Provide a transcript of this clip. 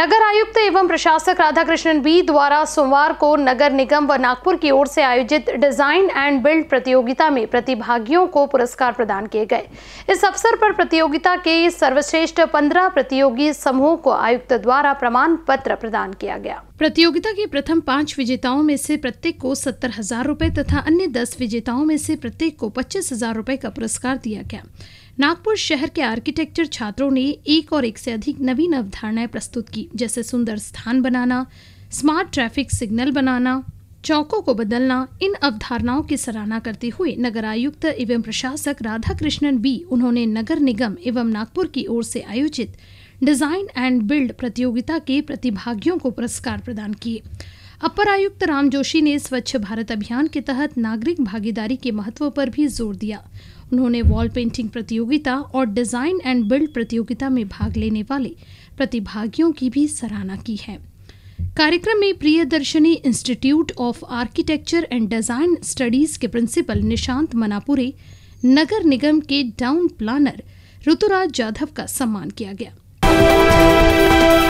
नगर आयुक्त एवं प्रशासक राधाकृष्णन बी द्वारा सोमवार को नगर निगम व नागपुर की ओर से आयोजित डिजाइन एंड बिल्ड प्रतियोगिता में प्रतिभागियों को पुरस्कार प्रदान किए गए इस अवसर पर प्रतियोगिता के सर्वश्रेष्ठ पंद्रह प्रतियोगी समूह को आयुक्त द्वारा प्रमाण पत्र प्रदान किया गया प्रतियोगिता के प्रथम पांच विजेताओं में से प्रत्येक को सत्तर हजार रूपए तथा अन्य दस विजेताओं में से प्रत्येक को पच्चीस हजार रूपए का पुरस्कार दिया गया नागपुर शहर के आर्किटेक्चर छात्रों ने एक और एक से अधिक नवीन अवधारणाएं प्रस्तुत की जैसे सुंदर स्थान बनाना स्मार्ट ट्रैफिक सिग्नल बनाना चौकों को बदलना इन अवधारणाओं की सराहना करते हुए नगर आयुक्त एवं प्रशासक राधा कृष्णन बी उन्होंने नगर निगम एवं नागपुर की ओर से आयोजित डिजाइन एंड बिल्ड प्रतियोगिता के प्रतिभागियों को पुरस्कार प्रदान किए अपर आयुक्त राम जोशी ने स्वच्छ भारत अभियान के तहत नागरिक भागीदारी के महत्व पर भी जोर दिया उन्होंने वॉल पेंटिंग प्रतियोगिता और डिजाइन एंड बिल्ड प्रतियोगिता में भाग लेने वाले प्रतिभागियों की भी सराहना की है कार्यक्रम में Priyadarshini institute of architecture and design studies के प्रिंसिपल निशांत मनापुरे नगर निगम के डाउन प्लानर ऋतुराज जाधव का सम्मान किया गया